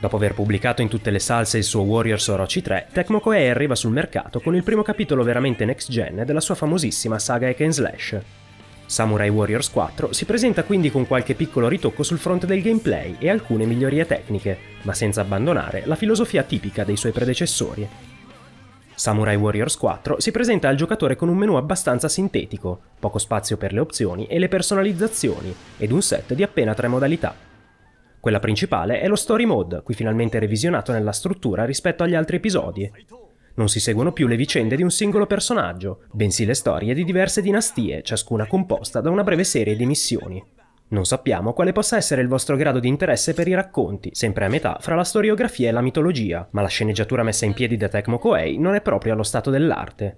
Dopo aver pubblicato in tutte le salse il suo Warriors Orochi 3, Tecmo Koei arriva sul mercato con il primo capitolo veramente next gen della sua famosissima saga Hack Slash. Samurai Warriors 4 si presenta quindi con qualche piccolo ritocco sul fronte del gameplay e alcune migliorie tecniche, ma senza abbandonare la filosofia tipica dei suoi predecessori. Samurai Warriors 4 si presenta al giocatore con un menu abbastanza sintetico, poco spazio per le opzioni e le personalizzazioni, ed un set di appena tre modalità, quella principale è lo story mode, qui finalmente revisionato nella struttura rispetto agli altri episodi. Non si seguono più le vicende di un singolo personaggio, bensì le storie di diverse dinastie, ciascuna composta da una breve serie di missioni. Non sappiamo quale possa essere il vostro grado di interesse per i racconti, sempre a metà fra la storiografia e la mitologia, ma la sceneggiatura messa in piedi da Tecmo Koei non è proprio allo stato dell'arte.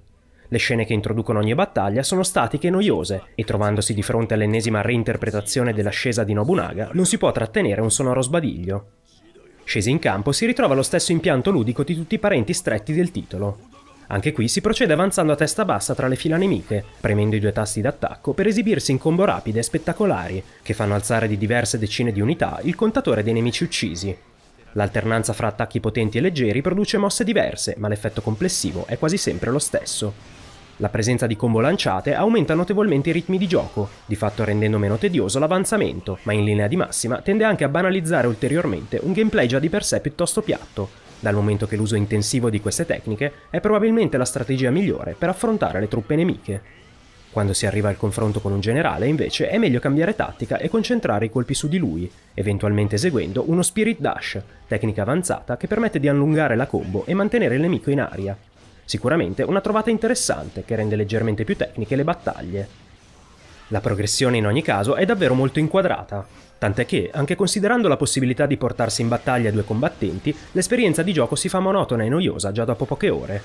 Le scene che introducono ogni battaglia sono statiche e noiose, e trovandosi di fronte all'ennesima reinterpretazione dell'ascesa di Nobunaga, non si può trattenere un sonoro sbadiglio. Scesi in campo si ritrova lo stesso impianto ludico di tutti i parenti stretti del titolo. Anche qui si procede avanzando a testa bassa tra le fila nemiche, premendo i due tasti d'attacco per esibirsi in combo rapide e spettacolari, che fanno alzare di diverse decine di unità il contatore dei nemici uccisi, L'alternanza fra attacchi potenti e leggeri produce mosse diverse, ma l'effetto complessivo è quasi sempre lo stesso. La presenza di combo lanciate aumenta notevolmente i ritmi di gioco, di fatto rendendo meno tedioso l'avanzamento, ma in linea di massima tende anche a banalizzare ulteriormente un gameplay già di per sé piuttosto piatto, dal momento che l'uso intensivo di queste tecniche è probabilmente la strategia migliore per affrontare le truppe nemiche. Quando si arriva al confronto con un generale, invece, è meglio cambiare tattica e concentrare i colpi su di lui, eventualmente eseguendo uno Spirit Dash, tecnica avanzata che permette di allungare la combo e mantenere il nemico in aria, Sicuramente una trovata interessante che rende leggermente più tecniche le battaglie. La progressione in ogni caso è davvero molto inquadrata, tant'è che, anche considerando la possibilità di portarsi in battaglia due combattenti, l'esperienza di gioco si fa monotona e noiosa già dopo poche ore.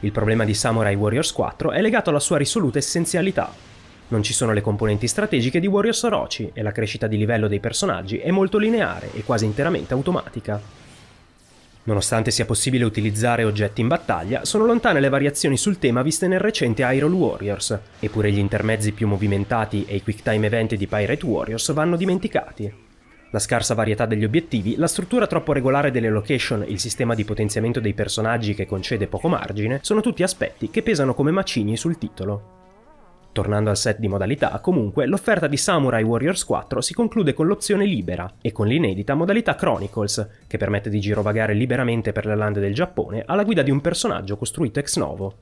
Il problema di Samurai Warriors 4 è legato alla sua risoluta essenzialità. Non ci sono le componenti strategiche di Warriors Orochi e la crescita di livello dei personaggi è molto lineare e quasi interamente automatica. Nonostante sia possibile utilizzare oggetti in battaglia, sono lontane le variazioni sul tema viste nel recente Hyrule Warriors, eppure gli intermezzi più movimentati e i quick time event di Pirate Warriors vanno dimenticati. La scarsa varietà degli obiettivi, la struttura troppo regolare delle location, e il sistema di potenziamento dei personaggi che concede poco margine, sono tutti aspetti che pesano come macigni sul titolo. Tornando al set di modalità, comunque, l'offerta di Samurai Warriors 4 si conclude con l'opzione libera e con l'inedita modalità Chronicles, che permette di girovagare liberamente per le lande del Giappone alla guida di un personaggio costruito ex novo.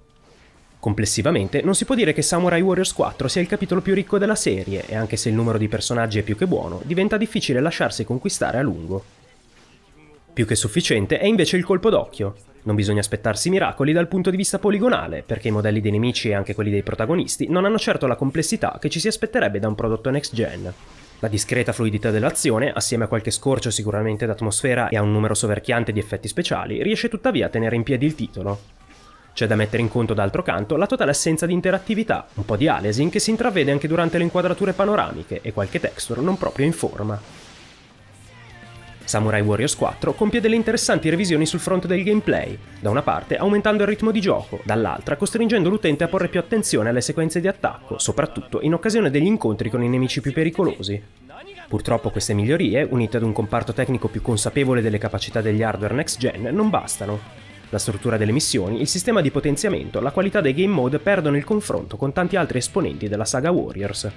Complessivamente, non si può dire che Samurai Warriors 4 sia il capitolo più ricco della serie, e anche se il numero di personaggi è più che buono, diventa difficile lasciarsi conquistare a lungo. Più che sufficiente è invece il colpo d'occhio. Non bisogna aspettarsi miracoli dal punto di vista poligonale, perché i modelli dei nemici e anche quelli dei protagonisti non hanno certo la complessità che ci si aspetterebbe da un prodotto next gen. La discreta fluidità dell'azione, assieme a qualche scorcio sicuramente d'atmosfera e a un numero soverchiante di effetti speciali, riesce tuttavia a tenere in piedi il titolo. C'è da mettere in conto d'altro canto la totale assenza di interattività, un po' di aliasing che si intravede anche durante le inquadrature panoramiche e qualche texture non proprio in forma. Samurai Warriors 4 compie delle interessanti revisioni sul fronte del gameplay, da una parte aumentando il ritmo di gioco, dall'altra costringendo l'utente a porre più attenzione alle sequenze di attacco, soprattutto in occasione degli incontri con i nemici più pericolosi. Purtroppo queste migliorie, unite ad un comparto tecnico più consapevole delle capacità degli hardware next gen, non bastano. La struttura delle missioni, il sistema di potenziamento, la qualità dei game mode perdono il confronto con tanti altri esponenti della saga Warriors.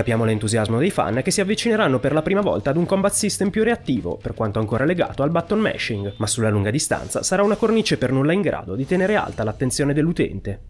Capiamo l'entusiasmo dei fan che si avvicineranno per la prima volta ad un combat system più reattivo, per quanto ancora legato al button mashing, ma sulla lunga distanza sarà una cornice per nulla in grado di tenere alta l'attenzione dell'utente.